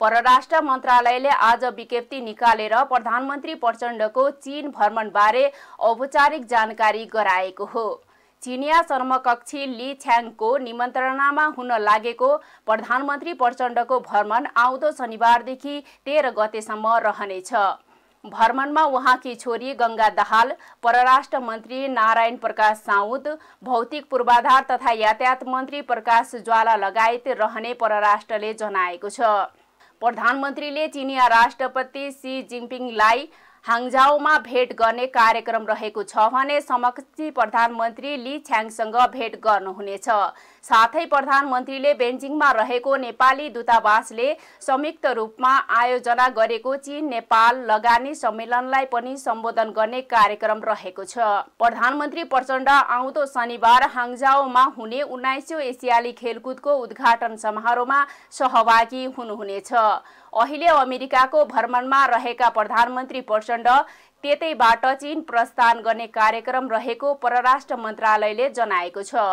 परराष्ट्र मन्त्रालयले आज विज्ञप्ति निकालेर प्रधानमन्त्री प्रचण्डको चीन भ्रमणबारे औपचारिक जानकारी गराएको हो चिनिया शर्मकक्षी ली छ्याङको निमन्त्रणामा हुन लागेको प्रधानमन्त्री प्रचण्डको भ्रमण आउँदो शनिबारदेखि तेह्र गतेसम्म रहनेछ भ्रमणमा उहाँकी छोरी गङ्गा दहाल परराष्ट्र मन्त्री नारायण प्रकाश साउद भौतिक पूर्वाधार तथा यातायात मन्त्री प्रकाश ज्वाला लगायत रहने परराष्ट्रले जनाएको छ प्रधानमन्त्रीले चिनिया राष्ट्रपति सी जिनपिङलाई हाङझाउमा भेट गर्ने कार्यक्रम रहेको छ भने समकक्षी प्रधानमन्त्री ली छ्याङसँग भेट गर्नुहुनेछ साथै प्रधानमन्त्रीले बेन्जिङमा रहेको नेपाली दूतावासले संयुक्त रूपमा आयोजना गरेको चीन नेपाल लगानी सम्मेलनलाई पनि सम्बोधन गर्ने कार्यक्रम रहेको छ प्रधानमन्त्री प्रचण्ड आउँदो शनिबार हाङझाउमा हुने उन्नाइसौँ एसियाली खेलकुदको उद्घाटन समारोहमा सहभागी हुनुहुनेछ अहिले अमेरिकाको भ्रमणमा रहेका प्रधानमन्त्री प्रचण्ड त्यतैबाट चीन प्रस्थान गर्ने कार्यक्रम रहेको परराष्ट्र मन्त्रालयले जनाएको छ